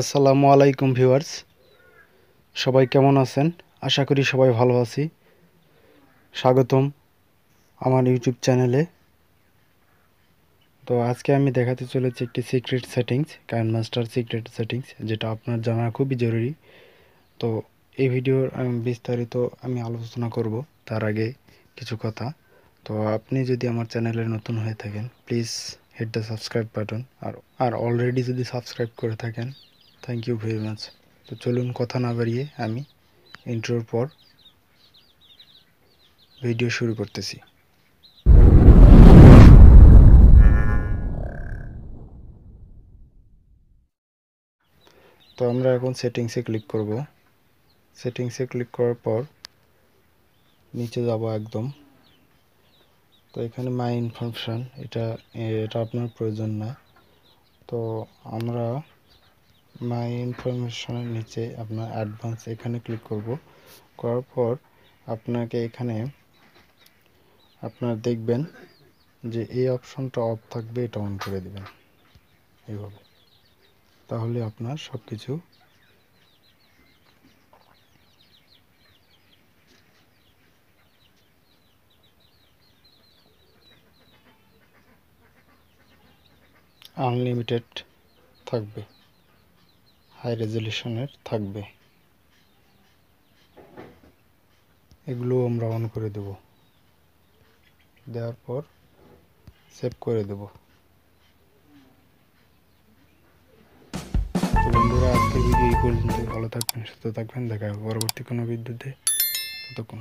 আসসালামু আলাইকুম ভিউয়ার্স সবাই কেমন আছেন আশা করি সবাই ভালো আছি স্বাগতম আমার ইউটিউব চ্যানেলে তো আজকে আমি দেখাতে চলেছি একটি secret settings Kine master secret settings যেটা আপনার জানা খুবই জরুরি তো এই ভিডিওর বিস্তারিত আমি আলোচনা করব তার আগে কিছু কথা তো আপনি যদি আমার চ্যানেলে নতুন হয়ে থাকেন please hit the subscribe button আর আর অলরেডি যদি সাবস্ক্রাইব করে থাকেন থ্যাংক ইউ ভেরি মাচ তো চলুন কথা না বাড়িয়ে আমি ইন্ট্রোর পর ভিডিও শুরু করতেছি তো আমরা এখন সেটিংসে ক্লিক করব সেটিংসে ক্লিক করার পর নিচে যাব একদম তো এখানে মাই ইনফরমেশান এটা এটা আপনার প্রয়োজন না তো আমরা মাই ইনফরমেশনের নিচে আপনার অ্যাডভান্স এখানে ক্লিক করব করার পর আপনাকে এখানে আপনার দেখবেন যে এই অপশনটা অফ থাকবে এটা অন করে দেবেন এইভাবে তাহলে আপনার সব কিছু আনলিমিটেড থাকবে হাই রেজলিউশনের থাকবে এগুলো আমরা অন করে দেব দেওয়ার পর সেভ করে দেব বন্ধুরা আজকের ভিডিও এই পর্যন্ত ভালো থাকবেন সুস্থ থাকবেন দেখা পরবর্তী কোনো বিদ্যুতে ততক্ষণ